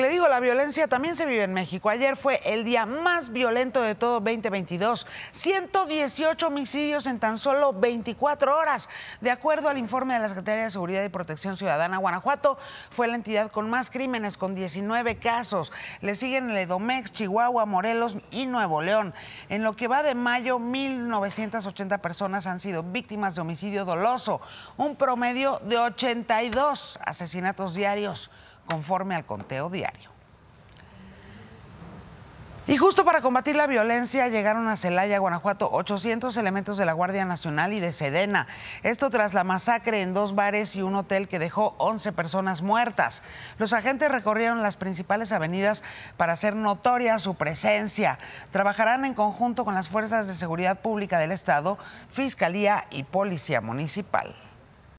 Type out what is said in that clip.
le digo, la violencia también se vive en México. Ayer fue el día más violento de todo 2022. 118 homicidios en tan solo 24 horas. De acuerdo al informe de la Secretaría de Seguridad y Protección Ciudadana, Guanajuato fue la entidad con más crímenes, con 19 casos. Le siguen el Edomex, Chihuahua, Morelos y Nuevo León. En lo que va de mayo, 1.980 personas han sido víctimas de homicidio doloso, un promedio de 82 asesinatos diarios conforme al conteo diario. Y justo para combatir la violencia llegaron a Celaya, Guanajuato, 800 elementos de la Guardia Nacional y de Sedena. Esto tras la masacre en dos bares y un hotel que dejó 11 personas muertas. Los agentes recorrieron las principales avenidas para hacer notoria su presencia. Trabajarán en conjunto con las fuerzas de seguridad pública del Estado, Fiscalía y Policía Municipal.